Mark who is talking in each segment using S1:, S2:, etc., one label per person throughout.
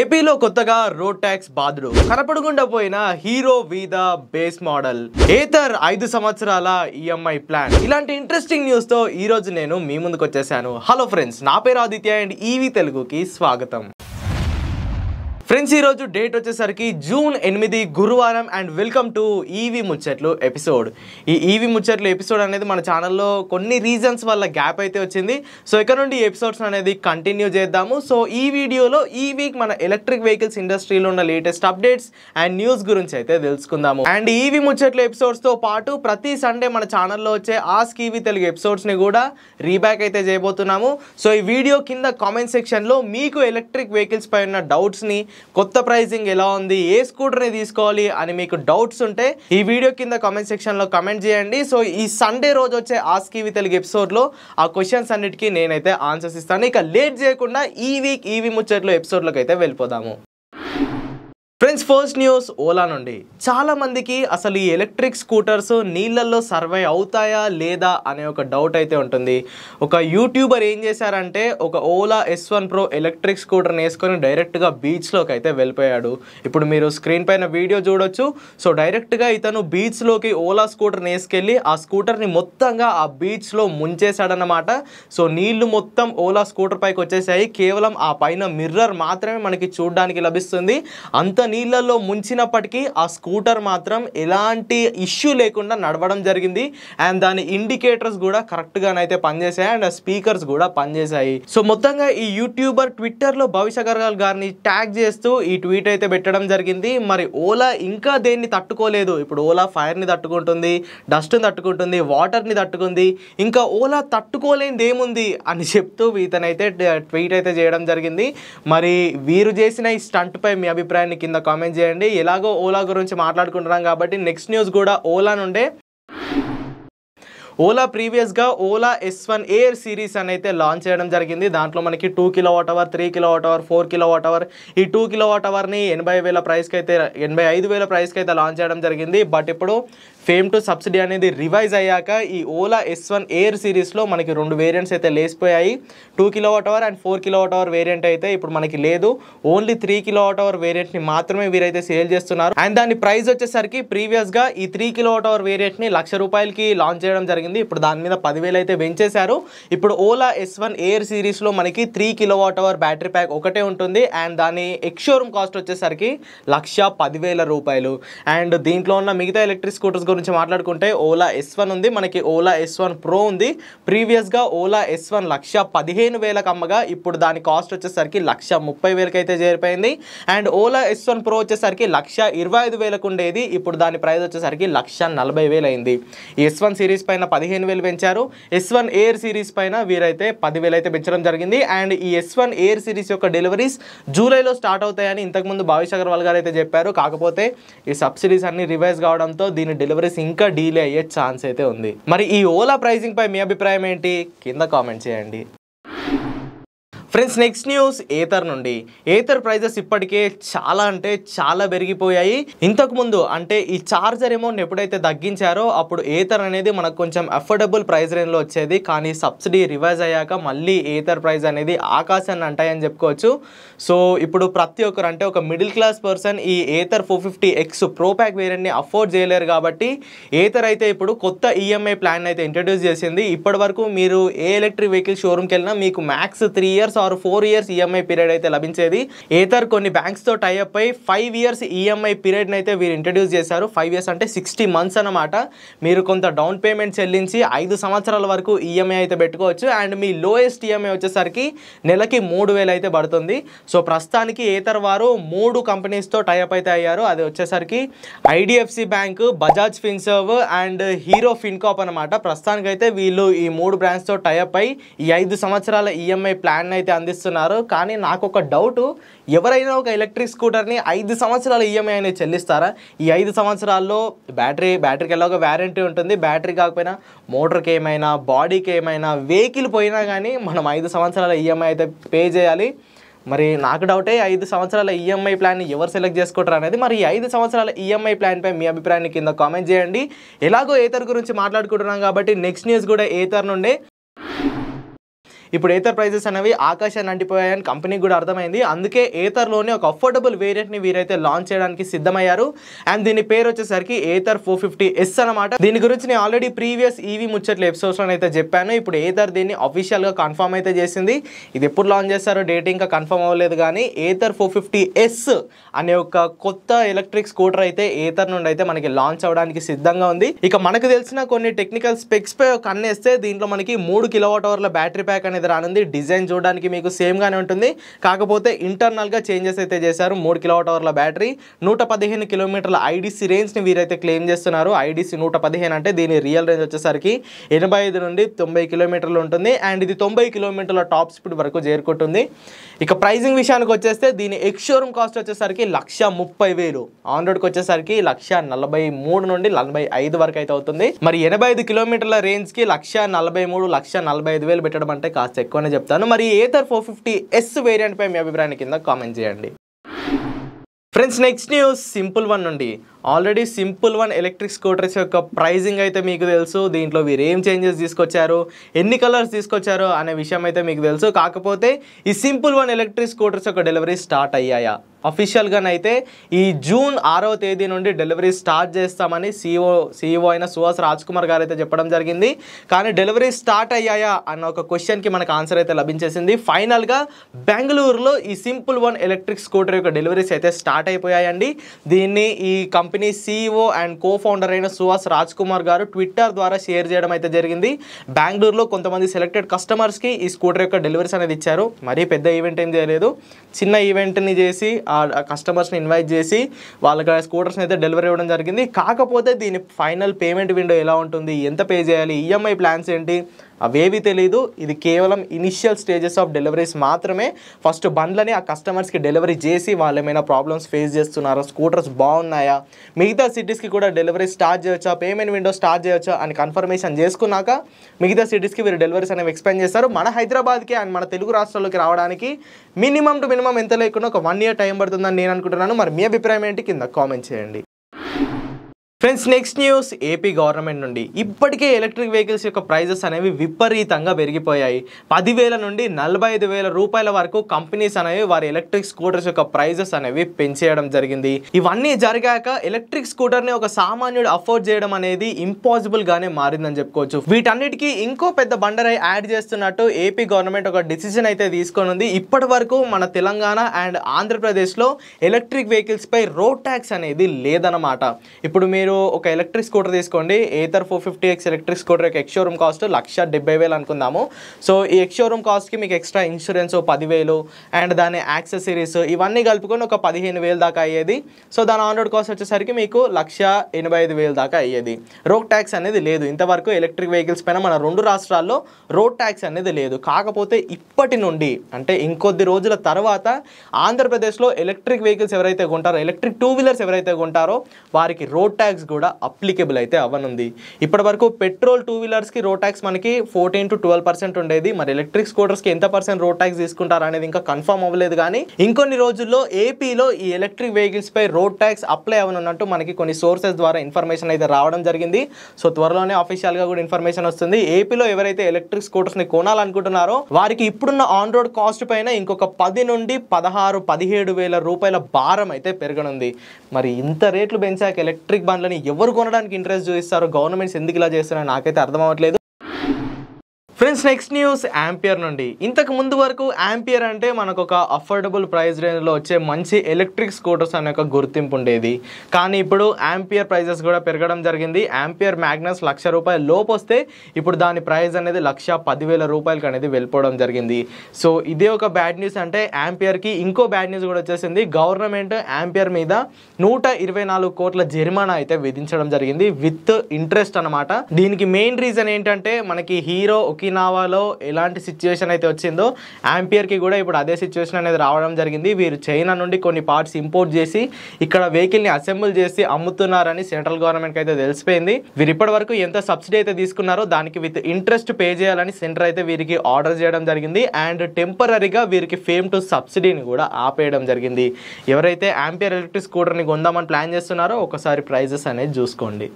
S1: ఏపీలో కొత్తగా road tax బాధుడు కనపడకుండా పోయిన hero Vida base model Ather ఐదు సంవత్సరాల ఈఎంఐ ప్లాన్ ఇలాంటి ఇంట్రెస్టింగ్ న్యూస్ తో ఈ రోజు నేను మీ ముందుకు వచ్చేసాను హలో ఫ్రెండ్స్ నా పేరు ఆదిత్య అండ్ ఈవీ తెలుగుకి స్వాగతం ఫ్రెండ్స్ ఈరోజు డేట్ వచ్చేసరికి జూన్ ఎనిమిది గురువారం అండ్ వెల్కమ్ టు ఈవి ముచ్చట్లు ఎపిసోడ్ ఈ ఈవి e ముచ్చట్లు ఎపిసోడ్ అనేది మన ఛానల్లో కొన్ని రీజన్స్ వల్ల గ్యాప్ అయితే వచ్చింది సో ఇక్కడ నుండి ఎపిసోడ్స్ అనేది కంటిన్యూ చేద్దాము సో ఈ వీడియోలో ఈ e వీక్ మన ఎలక్ట్రిక్ వెహికల్స్ ఇండస్ట్రీలో ఉన్న లేటెస్ట్ అప్డేట్స్ అండ్ న్యూస్ గురించి అయితే తెలుసుకుందాము అండ్ ఈవి e ముచ్చట్లు ఎపిసోడ్స్తో పాటు ప్రతి సండే మన ఛానల్లో వచ్చే ఆస్క్ ఈవి తెలుగు ఎపిసోడ్స్ని కూడా రీబ్యాక్ అయితే చేయబోతున్నాము సో ఈ వీడియో కింద కామెంట్ సెక్షన్లో మీకు ఎలక్ట్రిక్ వెహికల్స్ పై ఉన్న డౌట్స్ని కొత్త ప్రైజింగ్ ఎలా ఉంది ఏ స్కూటర్ని తీసుకోవాలి అని మీకు డౌట్స్ ఉంటే ఈ వీడియో కింద కామెంట్ సెక్షన్లో కమెంట్ చేయండి సో ఈ సండే రోజు వచ్చే ఆస్కీవి తెలుగు ఎపిసోడ్లో ఆ క్వశ్చన్స్ అన్నిటికీ నేనైతే ఆన్సర్స్ ఇస్తాను ఇక లేట్ చేయకుండా ఈ వీక్ ఈవీ ముచ్చట్లు ఎపిసోడ్లోకి అయితే వెళ్ళిపోదాము ఫ్రెండ్స్ ఫస్ట్ న్యూస్ ఓలా నుండి చాలామందికి అసలు ఈ ఎలక్ట్రిక్ స్కూటర్స్ నీళ్ళల్లో సర్వే అవుతాయా లేదా అనే ఒక డౌట్ అయితే ఉంటుంది ఒక యూట్యూబర్ ఏం చేశారంటే ఒక Ola S one pro electric స్కూటర్ని వేసుకొని డైరెక్ట్గా బీచ్లోకి అయితే వెళ్ళిపోయాడు ఇప్పుడు మీరు స్క్రీన్ పైన వీడియో చూడొచ్చు సో డైరెక్ట్గా ఇతను బీచ్లోకి ఓలా స్కూటర్ని వేసుకెళ్ళి ఆ స్కూటర్ని మొత్తంగా ఆ బీచ్లో ముంచేశాడనమాట సో నీళ్లు మొత్తం ఓలా స్కూటర్ పైకి వచ్చేసాయి కేవలం ఆ పైన మిర్రర్ మాత్రమే మనకి చూడడానికి లభిస్తుంది అంత నీళ్ళల్లో ముంచినప్పటికీ ఆ స్కూటర్ మాత్రం ఎలాంటి ఇష్యూ లేకుండా నడవడం జరిగింది అండ్ దాని ఇండికేటర్స్ కూడా కరెక్ట్గానైతే పనిచేశాయి అండ్ స్పీకర్స్ కూడా పనిచేశాయి సో మొత్తంగా ఈ యూట్యూబర్ ట్విట్టర్లో భవిష్య గర్గాల్ గారిని ట్యాగ్ చేస్తూ ఈ ట్వీట్ అయితే పెట్టడం జరిగింది మరి ఓలా ఇంకా దేన్ని తట్టుకోలేదు ఇప్పుడు ఓలా ఫైర్ని తట్టుకుంటుంది డస్ట్ని తట్టుకుంటుంది వాటర్ని తట్టుకుంది ఇంకా ఓలా తట్టుకోలేనిది ఏముంది అని చెప్తూ ఇతనైతే ట్వీట్ అయితే చేయడం జరిగింది మరి వీరు చేసిన ఈ స్టంట్పై మీ అభిప్రాయాన్ని కింద కామెంట్ చేయండి ఎలాగో ఓలా గురించి మాట్లాడుకుంటున్నాం కాబట్టి నెక్స్ట్ న్యూస్ కూడా ఓలా నుండే ఓలా ప్రీవియస్గా Ola S one air series అని అయితే లాంచ్ చేయడం జరిగింది దాంట్లో మనకి two kilowatt hour three kilowatt hour four kilowatt hour ఈ టూ కిలో వాట్ అవర్ని ఎనభై వేల ప్రైస్కి అయితే ఎనభై ఐదు వేల ప్రైస్కి అయితే లాంచ్ చేయడం జరిగింది బట్ ఇప్పుడు ఫేమ్ టు సబ్సిడీ అనేది రివైజ్ అయ్యాక ఈ ఓలా ఎస్ వన్ ఎయిర్ సిరీస్లో మనకి రెండు వేరియంట్స్ అయితే లేసిపోయాయి two kilowatt hour and four kilowatt hour variant అయితే ఇప్పుడు మనకి లేదు only three kilowatt hour వేరియంట్ని మాత్రమే వీరైతే సేల్ చేస్తున్నారు అండ్ దాని ప్రైస్ వచ్చేసరికి ప్రీవియస్గా ఈ త్రీ కిలో వాట్ అవర్ వేరియంట్ని లక్ష రూపాయలకి లాంచ్ చేయడం జరిగింది జరిగింది ఇప్పుడు దాని మీద పదివేలు అయితే వెంచేశారు ఇప్పుడు ఓలా ఎస్ వన్ ఎయిర్ సిరీస్లో మనకి three kilowatt hour battery pack ఒకటే ఉంటుంది అండ్ దాని ఎక్స్షోరూమ్ కాస్ట్ వచ్చేసరికి లక్ష పదివేల రూపాయలు అండ్ దీంట్లో ఉన్న మిగతా ఎలక్ట్రిక్ స్కూటర్స్ గురించి మాట్లాడుకుంటే ఓలా ఎస్ వన్ ఉంది మనకి ఓలా ఎస్ వన్ ప్రో ఉంది ప్రీవియస్గా ఓలా ఎస్ వన్ లక్ష పదిహేను వేలకు అమ్మగా ఇప్పుడు దాని కాస్ట్ వచ్చేసరికి లక్ష ముప్పై వేలకు అయితే చేరిపోయింది and Ola S one pro వచ్చేసరికి లక్ష ఇరవై ఐదు వేలకు ఉండేది ఇప్పుడు దాని ప్రైస్ వచ్చేసరికి లక్ష నలభై వేలు అయింది ఎస్ వన్ సిరీస్ పైన పదిహేను వేలు పెంచారు ఎస్ వన్ ఎయిర్ సిరీస్ పైన వీరైతే పదివేలు అయితే పెంచడం జరిగింది అండ్ ఈ ఎస్ వన్ ఎయిర్ సిరీస్ యొక్క డెలివరీస్ జూలైలో స్టార్ట్ అవుతాయని ఇంతకుముందు భావిష్ అగర్వాల్ గారు అయితే చెప్పారు కాకపోతే ఈ సబ్సిడీస్ అన్ని రివైజ్ కావడంతో దీని డెలివరీస్ ఇంకా డీలే అయ్యే ఛాన్స్ అయితే ఉంది మరి ఈ ఓలా ప్రైజింగ్ పై మీ అభిప్రాయం ఏంటి కింద కామెంట్ చేయండి ఫ్రెండ్స్ నెక్స్ట్ న్యూస్ ఏథర్ నుండి ఏథర్ ప్రైజెస్ ఇప్పటికే చాలా అంటే చాలా పెరిగిపోయాయి ఇంతకుముందు అంటే ఈ చార్జర్ అమౌంట్ ఎప్పుడైతే తగ్గించారో అప్పుడు ఏథర్ అనేది మనకు కొంచెం అఫోర్డబుల్ ప్రైస్ రేంజ్లో వచ్చేది కానీ సబ్సిడీ రివైజ్ అయ్యాక మళ్ళీ ఏథర్ ప్రైస్ అనేది ఆకాశాన్ని అంటాయని చెప్పుకోవచ్చు సో ఇప్పుడు ప్రతి ఒక్కరు అంటే ఒక మిడిల్ క్లాస్ పర్సన్ ఈ Ather four fifty X pro pack వేరియంట్ని అఫోర్డ్ చేయలేరు కాబట్టి ఏథర్ అయితే ఇప్పుడు కొత్త ఈఎంఐ ప్లాన్ అయితే ఇంట్రడ్యూస్ చేసింది ఇప్పటి మీరు ఏ ఎలక్ట్రిక్ వెహికల్ షోరూమ్కి వెళ్ళినా మీకు max three years or four years EMI e period అయితే లభించేది ఏతర్ కొన్ని బ్యాంక్స్తో టైఅప్ అయి ఫైవ్ ఇయర్స్ ఈఎంఐ పీరియడ్ని అయితే వీరు ఇంట్రడ్యూస్ చేశారు ఫైవ్ ఇయర్స్ అంటే సిక్స్టీ మంత్స్ అనమాట మీరు కొంత డౌన్ పేమెంట్ చెల్లించి ఐదు సంవత్సరాల వరకు ఈఎంఐ e అయితే పెట్టుకోవచ్చు అండ్ మీ లోయెస్ట్ ఈఎంఐ e వచ్చేసరికి నెలకి మూడు అయితే పడుతుంది సో ప్రస్తుతానికి ఏతర్ వారు మూడు కంపెనీస్తో టైఅప్ అయితే అయ్యారు అది వచ్చేసరికి IDFC bank Bajaj Finserv and Hero Fincorp అనమాట ప్రస్తుతానికైతే వీళ్ళు ఈ మూడు బ్రాండ్స్తో టైఅప్ అయి ఈ ఐదు సంవత్సరాల ఈఎంఐ ప్లాన్ అయితే అందిస్తున్నారు కానీ నాకు ఒక డౌట్ ఎవరైనా ఒక ఎలక్ట్రిక్ స్కూటర్ని ఐదు సంవత్సరాలు ఈఎంఐ అనేది చెల్లిస్తారా ఈ ఐదు సంవత్సరాల్లో బ్యాటరీ బ్యాటరీకి ఎలా ఒక వ్యారంటీ ఉంటుంది బ్యాటరీ కాకపోయినా మోటార్కి ఏమైనా బాడీకి ఏమైనా వెహికల్ పోయినా కానీ మనం ఐదు సంవత్సరాల ఈఎంఐ అయితే పే చేయాలి మరి నాకు డౌటే ఐదు సంవత్సరాల ఈఎంఐ ప్లాన్ ఎవరు సెలెక్ట్ చేసుకుంటారు అనేది మరి ఈ ఐదు సంవత్సరాల ఈఎంఐ ప్లాన్పై మీ అభిప్రాయాన్ని కింద కామెంట్ చేయండి ఎలాగో ఏతర్ గురించి మాట్లాడుకుంటున్నాం కాబట్టి నెక్స్ట్ న్యూస్ కూడా ఏతర్ నుండే ఇప్పుడు ఏథర్ ప్రైజెస్ అనేవి ఆకాశాన్ని అంటిపోయాయని కంపెనీకి కూడా అర్థమైంది అందుకే ఏథర్లోనే ఒక అఫోర్డబుల్ వేరియంట్ని వీరైతే లాంచ్ చేయడానికి సిద్ధమయ్యారు అండ్ దీని పేరు వచ్చేసరికి ఏథర్ ఫోర్ ఫిఫ్టీ ఎస్ అనమాట దీని గురించి నేను ఆల్రెడీ ప్రీవియస్ ఈవీ ముచ్చట్ల ఎపిసోడ్స్లో అయితే చెప్పాను ఇప్పుడు ఏథర్ దీన్ని అఫీషియల్గా కన్ఫర్మ్ అయితే చేసింది ఇది ఎప్పుడు లాంచ్ చేస్తారో డేట్ ఇంకా కన్ఫర్మ్ అవ్వలేదు కానీ ఏథర్ ఫోర్ ఫిఫ్టీ ఎస్ అనే ఒక కొత్త ఎలక్ట్రిక్ స్కూటర్ అయితే ఏథర్ నుండి అయితే మనకి లాంచ్ అవడానికి సిద్ధంగా ఉంది ఇక మనకు తెలిసిన కొన్ని టెక్నికల్ స్పెక్స్ పై కన్నేస్తే దీంట్లో మనకి మూడు కిలోవాట్ అవర్ల బ్యాటరీ ప్యాక్ అనేది అయితే రానుంది డిజైన్ చూడడానికి మీకు సేమ్గానే ఉంటుంది కాకపోతే ఇంటర్నల్గా చేంజెస్ అయితే చేశారు మూడు కిలోవాట్ అవర్ల బ్యాటరీ నూట పదిహేను కిలోమీటర్ల ఐడిసి రేంజ్ని వీరైతే క్లెయిమ్ చేస్తున్నారు ఐడిసి నూట పదిహేను అంటే దీని రియల్ రేంజ్ వచ్చేసరికి ఎనభై ఐదు నుండి తొంభై కిలోమీటర్లు ఉంటుంది అండ్ ఇది తొంభై కిలోమీటర్ల టాప్ స్పీడ్ వరకు చేరుకుంటుంది ఇక ప్రైజింగ్ విషయానికి వచ్చేస్తే దీని ఎక్స్షోరూమ్ కాస్ట్ వచ్చేసరికి లక్ష ముప్పై వేలు ఆన్ రోడ్కి వచ్చేసరికి లక్ష నలభై మూడు నుండి నలభై ఐదు వరకు అయితే అవుతుంది మరి ఎనభై ఐదు కిలోమీటర్ల రేంజ్కి లక్ష నలభై మూడు లక్ష నలభై ఐదు వేలు పెట్టడం అంటే కాస్త ఎక్కువనే చెప్తాను మరి ఏథర్ ఫోర్ ఫిఫ్టీ ఎస్ వేరియంట్పై మీ అభిప్రాయాన్ని కింద కామెంట్ చేయండి friends next news simple one నుండి already simple one electric scooters యొక్క ప్రైజింగ్ అయితే మీకు తెలుసు దీంట్లో మీరు ఏం చేంజెస్ తీసుకొచ్చారు ఎన్ని కలర్స్ తీసుకొచ్చారు అనే విషయం అయితే మీకు తెలుసు కాకపోతే ఈ సింపుల్ వన్ ఎలక్ట్రిక్ స్కూటర్స్ యొక్క డెలివరీ స్టార్ట్ అయ్యాయా అఫీషియల్గానైతే ఈ జూన్ ఆరో తేదీ నుండి డెలివరీ స్టార్ట్ చేస్తామని సిఓ సిఇఓ e e అయిన సుహాస్ రాజ్ కుమార్ గారు అయితే చెప్పడం జరిగింది కానీ డెలివరీ స్టార్ట్ అయ్యాయా అన్న ఒక క్వశ్చన్కి మనకు ఆన్సర్ అయితే లభించేసింది ఫైనల్గా బెంగళూరులో ఈ సింపుల్ వన్ ఎలక్ట్రిక్ స్కూటర్ యొక్క డెలివరీస్ అయితే స్టార్ట్ అయిపోయాయండి దీన్ని ఈ company CEO e and co founder అయిన సుహాస్ రాజ్ కుమార్ గారు ట్విట్టర్ ద్వారా షేర్ చేయడం అయితే జరిగింది బెంగళూరులో కొంతమంది సెలెక్టెడ్ కస్టమర్స్కి ఈ స్కూటర్ యొక్క డెలివరీస్ అనేది ఇచ్చారు మరీ పెద్ద ఈవెంట్ ఏం చేయలేదు చిన్న ఈవెంట్ని చేసి కస్టమర్స్ని ఇన్వైట్ చేసి వాళ్ళకి స్కూటర్స్ని అయితే డెలివరీ ఇవ్వడం జరిగింది కాకపోతే దీని ఫైనల్ పేమెంట్ విండో ఎలా ఉంటుంది ఎంత పే చేయాలి ఈఎంఐ ప్లాన్స్ ఏంటి అవేవి తెలీదు ఇది కేవలం ఇనిషియల్ స్టేజెస్ ఆఫ్ డెలివరీస్ మాత్రమే ఫస్ట్ బండ్లని ఆ కస్టమర్స్కి డెలివరీ చేసి వాళ్ళు ఏమైనా ప్రాబ్లమ్స్ ఫేస్ చేస్తున్నారా స్కూటర్స్ బాగున్నాయా మిగతా సిటీస్కి కూడా డెలివరీ స్టార్ట్ చేయొచ్చా పేమెంట్ విండో స్టార్ట్ చేయొచ్చా అని కన్ఫర్మేషన్ చేసుకున్నాక మిగతా సిటీస్కి వీరు డెలివరీస్ అనేవి ఎక్స్పెండ్ చేస్తారు మన హైదరాబాద్కి అండ్ మన తెలుగు రాష్ట్రాల్లోకి రావడానికి మినిమం టు మినిమం ఎంత లేకుండా ఒక వన్ ఇయర్ టైం ఉపయోగపడుతుందని నేను అనుకుంటున్నాను మరి మీ అభిప్రాయం ఏంటి కింద కామెంట్ చేయండి friends next news AP government నుండి ఇప్పటికే ఎలక్ట్రిక్ వెహికల్స్ యొక్క ప్రైజెస్ అనేవి విపరీతంగా పెరిగిపోయాయి పదివేల నుండి నలభై ఐదు వేల రూపాయల వరకు కంపెనీస్ అనేవి వారి ఎలక్ట్రిక్ స్కూటర్స్ యొక్క ప్రైజెస్ అనేవి పెంచేయడం జరిగింది ఇవన్నీ జరిగాక ఎలక్ట్రిక్ స్కూటర్ని ఒక సామాన్యుడు అఫోర్డ్ చేయడం అనేది ఇంపాసిబుల్గానే మారిందని చెప్పుకోవచ్చు వీటన్నిటికీ ఇంకో పెద్ద బండరై యాడ్ చేస్తున్నట్టు ఏపీ గవర్నమెంట్ ఒక డిసిజన్ అయితే తీసుకొనుంది ఇప్పటి వరకు మన తెలంగాణ అండ్ ఆంధ్రప్రదేశ్లో ఎలక్ట్రిక్ వెహికల్స్పై రోడ్ ట్యాక్స్ అనేది లేదన్నమాట ఇప్పుడు మీరు మీరు ఒక ఎలక్ట్రిక్ స్కూటర్ తీసుకోండి Ather four fifty X electric scooter యొక్క ఎక్స్షోరూమ్ కాస్ట్ లక్ష డెబ్బై వేలు అనుకుందాము సో ఈ ఎక్స్షోరూమ్ కాస్ట్కి మీకు ఎక్స్ట్రా ఇన్సూరెన్స్ పదివేలు అండ్ దాని యాక్సెసరీస్ ఇవన్నీ కలుపుకొని ఒక పదిహేను వేలు దాకా అయ్యేది సో దాని ఆన్రోడ్ కాస్ట్ వచ్చేసరికి మీకు లక్ష ఎనభై ఐదు వేలు దాకా అయ్యేది రోడ్ ట్యాక్స్ అనేది లేదు ఇంతవరకు ఎలక్ట్రిక్ వెహికల్స్ పైన మన రెండు రాష్ట్రాల్లో రోడ్ ట్యాక్స్ అనేది లేదు కాకపోతే ఇప్పటి నుండి అంటే ఇంకొద్ది రోజుల తర్వాత ఆంధ్రప్రదేశ్లో ఎలక్ట్రిక్ వెహికల్స్ ఎవరైతే కొంటారో ఎలక్ట్రిక్ టూ వీలర్స్ ఎవరైతే కొంటారో వారికి రోడ్ ట్యాక్స్ ట్యాక్స్ కూడా అప్లికబుల్ అయితే అవ్వనుంది ఇప్పటివరకు పెట్రోల్ టూ వీలర్స్కి రోడ్ ట్యాక్స్ మనకి ఫోర్టీన్ టు ట్వెల్వ్ పర్సెంట్ ఉండేది మరి ఎలక్ట్రిక్ స్కూటర్స్కి ఎంత పర్సెంట్ రోడ్ ట్యాక్స్ తీసుకుంటారు అనేది ఇంకా కన్ఫర్మ్ అవ్వలేదు కానీ ఇంకొన్ని రోజుల్లో ఏపీలో ఈ ఎలక్ట్రిక్ వెహికల్స్పై రోడ్ ట్యాక్స్ అప్లై అవ్వనున్నట్టు మనకి కొన్ని సోర్సెస్ ద్వారా ఇన్ఫర్మేషన్ అయితే రావడం జరిగింది సో త్వరలోనే అఫీషియల్గా కూడా ఇన్ఫర్మేషన్ వస్తుంది ఏపీలో ఎవరైతే ఎలక్ట్రిక్ స్కూటర్స్ని కొనాలనుకుంటున్నారో వారికి ఇప్పుడున్న ఆన్ రోడ్ కాస్ట్ పైన ఇంకొక పది నుండి పదహారు పదిహేడు వేల రూపాయల భారం అయితే పెరగనుంది మరి ఇంత రేట్లు పెంచాక ఎలక్ట్రిక్ బండ్ దాంట్లోని ఎవరు కొనడానికి ఇంట్రెస్ట్ చూపిస్తారో గవర్నమెంట్స్ ఎందుకు ఇలా చేస్తున్నారో నాకైతే అర్థం అవ్వట్లేదు ఫ్రెండ్స్ నెక్స్ట్ న్యూస్ యాంపియర్ నుండి ఇంతకు ముందు వరకు యాంపియర్ అంటే మనకు ఒక అఫోర్డబుల్ ప్రైస్ రేంజ్లో వచ్చే మంచి ఎలక్ట్రిక్ స్కూటర్స్ అనే ఒక గుర్తింపు ఉండేది కానీ ఇప్పుడు యాంపియర్ ప్రైజెస్ కూడా పెరగడం జరిగింది యాంపియర్ మ్యాగ్నస్ లక్ష రూపాయల లోపు వస్తే ఇప్పుడు దాని ప్రైస్ అనేది లక్ష పదివేల రూపాయలకి అనేది వెళ్ళిపోవడం జరిగింది సో ఇదే ఒక బ్యాడ్ న్యూస్ అంటే యాంపియర్కి ఇంకో బ్యాడ్ న్యూస్ కూడా వచ్చేసింది గవర్నమెంట్ యాంపియర్ మీద నూట ఇరవై నాలుగు కోట్ల జరిమానా అయితే విధించడం జరిగింది విత్ ఇంట్రెస్ట్ అనమాట దీనికి మెయిన్ రీజన్ ఏంటంటే మనకి హీరో ఒక ఒకినావాలో ఎలాంటి సిచ్యువేషన్ అయితే వచ్చిందో ఆంపియర్కి కూడా ఇప్పుడు అదే సిచ్యువేషన్ అనేది రావడం జరిగింది వీరు చైనా నుండి కొన్ని పార్ట్స్ ఇంపోర్ట్ చేసి ఇక్కడ వెహికల్ని అసెంబుల్ చేసి అమ్ముతున్నారని సెంట్రల్ గవర్నమెంట్కి అయితే తెలిసిపోయింది వీరు ఇప్పటి వరకు ఎంత సబ్సిడీ అయితే తీసుకున్నారో దానికి విత్ ఇంట్రెస్ట్ పే చేయాలని సెంటర్ అయితే వీరికి ఆర్డర్ చేయడం జరిగింది అండ్ టెంపరీగా వీరికి ఫేమ్ టు సబ్సిడీని కూడా ఆపేయడం జరిగింది ఎవరైతే ఆంపియర్ ఎలక్ట్రిక్ స్కూటర్ని కొందామని ప్లాన్ చేస్తున్నారో ఒకసారి ప్రైజెస్ అనేది చూసుకోండి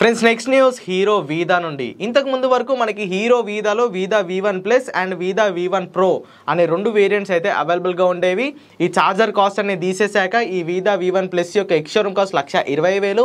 S1: friends next news Hero Vida నుండి ఇంతకు ముందు వరకు మనకి హీరో వీదాలో Vida V one plus and Vida V one pro అనే రెండు వేరియంట్స్ అయితే అవైలబుల్గా ఉండేవి ఈ ఛార్జర్ కాస్ట్ అనేది తీసేశాక ఈ వీదా వి వన్ ప్లస్ యొక్క ఎక్స్షోరూమ్ కాస్ట్ లక్ష ఇరవై వేలు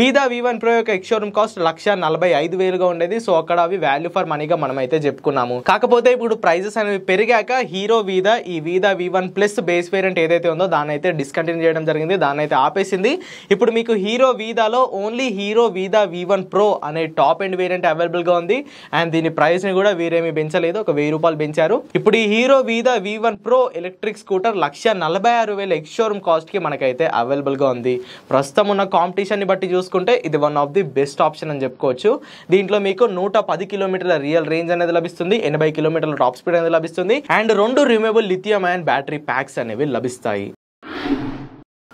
S1: వీదా వి వన్ ప్రో యొక్క ఎక్స్షోరూమ్ కాస్ట్ లక్ష నలభై ఐదు వేలుగా ఉండేది సో అక్కడ అవి వాల్యూ ఫర్ మనీగా మనమైతే చెప్పుకున్నాము కాకపోతే ఇప్పుడు ప్రైజెస్ అనేవి పెరిగాక హీరో వీదా ఈ Vida V one plus base variant ఏదైతే ఉందో దాన్ని అయితే డిస్కంటిన్యూ చేయడం జరిగింది దాన్ని అయితే ఆపేసింది ఇప్పుడు మీకు హీరో వీదాలో only Hero Vida V one pro అనే టాప్ ఎండ్ వేరియంట్ అవైలబుల్గా ఉంది అండ్ దీని ప్రైస్ని కూడా వీరేమి పెంచలేదు ఒక వెయ్యి రూపాయలు పెంచారు ఇప్పుడు ఈ Hero Vida V one pro electric scooter లక్ష నలభై ఆరు వేల ఎక్స్ షోరూమ్ కాస్ట్కి మనకైతే అవైలబుల్గా ఉంది ప్రస్తుతం ఉన్న కాంపిటీషన్ని బట్టి చూసుకుంటే ఇది one of the best option అని చెప్పుకోవచ్చు దీంట్లో మీకు నూట పది కిలోమీటర్ల రియల్ రేంజ్ అనేది లభిస్తుంది ఎనభై కిలోమీటర్ల టాప్ స్పీడ్ అనేది లభిస్తుంది అండ్ రెండు removable lithium and battery packs అనేవి లభిస్తాయి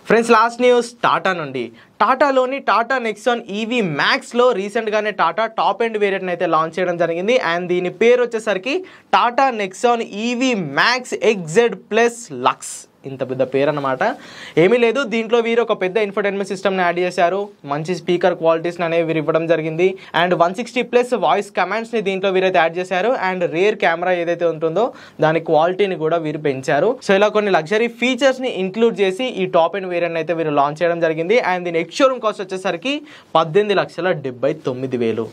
S1: ఫ్రెండ్స్ లాస్ట్ న్యూస్ టాటా నుండి టాటాలోని టాటా నెక్సాన్ ఈవీ e మ్యాక్స్లో రీసెంట్గానే టాటా టాప్ అండ్ వేరియంట్ని అయితే లాంచ్ చేయడం జరిగింది అండ్ దీని పేరు వచ్చేసరికి Tata Nexon EV Max XZ plus Lux ఇంత పెద్ద పేరు అనమాట ఏమీ లేదు దీంట్లో వీరు ఒక పెద్ద ఇన్ఫర్టైన్మెంట్ సిస్టమ్ని యాడ్ చేశారు మంచి స్పీకర్ క్వాలిటీస్ని అనేవి వీరు ఇవ్వడం జరిగింది and one sixty plus voice కమాండ్స్ని దీంట్లో వీరైతే యాడ్ చేశారు అండ్ రేర్ కెమెరా ఏదైతే ఉంటుందో దాని క్వాలిటీని కూడా వీరు పెంచారు సో ఇలా కొన్ని లగ్జరీ ఫీచర్స్ని ఇంక్లూడ్ చేసి ఈ టాప్ అండ్ వేరియంట్ అయితే వీరు లాంచ్ చేయడం జరిగింది అండ్ దీని షోరూమ్ కాస్ట్ వచ్చేసరికి పద్దెనిమిది లక్షల డెబ్బై తొమ్మిది వేలు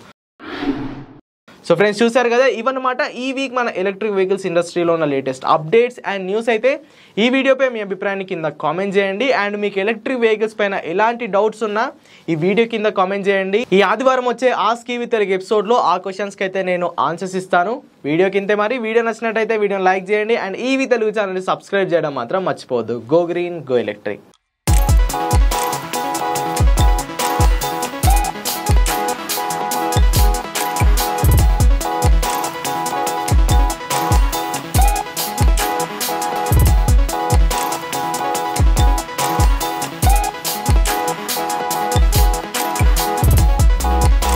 S1: సో ఫ్రెండ్స్ చూసారు కదా ఇవన్నమాట ఈ వీక్ మన ఎలక్ట్రిక్ వెహికల్స్ ఇండస్ట్రీలో ఉన్న లేటెస్ట్ అప్డేట్స్ అండ్ న్యూస్ అయితే ఈ వీడియోపై మీ అభిప్రాయాన్ని కింద కామెంట్ చేయండి అండ్ మీకు ఎలక్ట్రిక్ వెహికల్స్ పైన ఎలాంటి డౌట్స్ ఉన్నా ఈ వీడియో కింద కామెంట్ చేయండి ఈ ఆదివారం వచ్చే ఆ స్కీవి తెలుగు ఎపిసోడ్లో ఆ క్వశ్చన్స్కి అయితే నేను ఆన్సర్స్ ఇస్తాను వీడియో కింద మరి వీడియో నచ్చినట్టయితే వీడియోని లైక్ చేయండి అండ్ ఈవి తెలుగు ఛానల్ని సబ్స్క్రైబ్ చేయడం మాత్రం మర్చిపోవద్దు గో గ్రీన్ గో ఎలక్ట్రిక్